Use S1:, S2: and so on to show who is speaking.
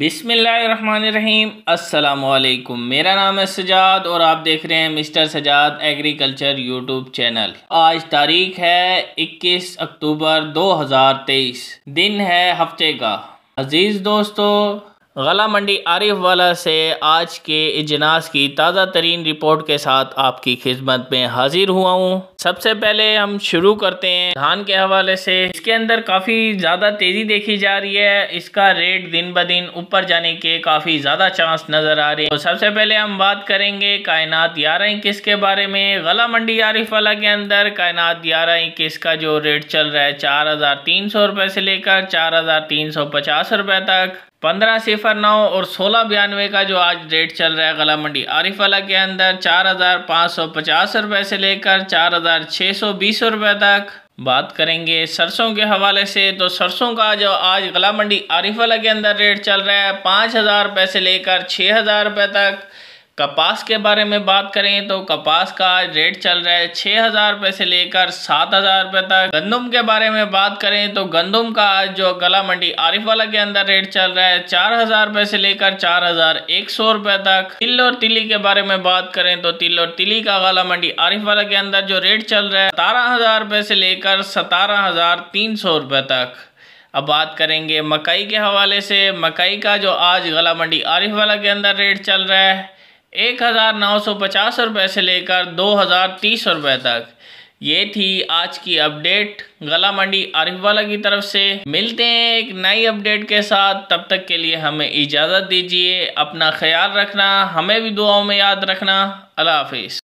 S1: बिसमीम असलकुम मेरा नाम है सजाद और आप देख रहे हैं mister Sajad agriculture YouTube channel आज तारीख है 21 अक्टूबर 2023 दिन है हफ्ते का अज़ीज़ दोस्तों गला मंडी आरिफ वाला से आज के इजनास की ताज़ा तरीन रिपोर्ट के साथ आपकी खिदमत में हाजिर हुआ हूँ सबसे पहले हम शुरू करते हैं धान के हवाले से इसके अंदर काफ़ी ज़्यादा तेज़ी देखी जा रही है इसका रेट दिन ब दिन ऊपर जाने के काफ़ी ज़्यादा चांस नज़र आ रहे हैं तो सबसे पहले हम बात करेंगे कायनात ग्यारह इक्कीस के बारे में गला मंडी आरिफ वाला के अंदर कायनात ग्यारह इक्कीस का जो रेट चल रहा है चार हज़ार तीन सौ रुपये से लेकर चार हज़ार तीन सौ पचास रुपये तक पंद्रह सिफर नौ और सोलह बयानवे का जो आज रेट चल रहा है गला मंडी आरिफ वाला के अंदर चार हज़ार पाँच सौ पचास रुपए से लेकर चार हज़ार हज़ार छः सौ बीस रुपए तक बात करेंगे सरसों के हवाले से तो सरसों का जो आज गला मंडी आरिफला के अंदर रेट चल रहा है पाँच हज़ार रुपये से लेकर छः हज़ार रुपये तक कपास के बारे में बात करें तो कपास का आज रेट चल रहा है छः हज़ार रुपये से लेकर सात हज़ार रुपये तक गंदम के बारे में बात करें तो गंदम का आज जो गला मंडी आरिफ वाला के अंदर रेट चल रहा है चार हज़ार रुपये से लेकर चार हज़ार एक सौ रुपये तक तिल और तिली के बारे में बात करें तो तिल और तिली का गला मंडी आरिफ वाला के अंदर जो रेट चल रहा है सतारह हज़ार रुपये से लेकर सतारह हज़ार तीन सौ रुपये तक अब बात करेंगे मकई के हवाले से मकई का जो आज गला मंडी आरिफ वाला के अंदर रेट चल रहा है एक हज़ार नौ सौ पचास रुपये से लेकर दो हज़ार तीस रुपये तक ये थी आज की अपडेट गला मंडी आरिफ वाला की तरफ से मिलते हैं एक नई अपडेट के साथ तब तक के लिए हमें इजाज़त दीजिए अपना ख्याल रखना हमें भी दुआओं में याद रखना अल्लाह हाफिज़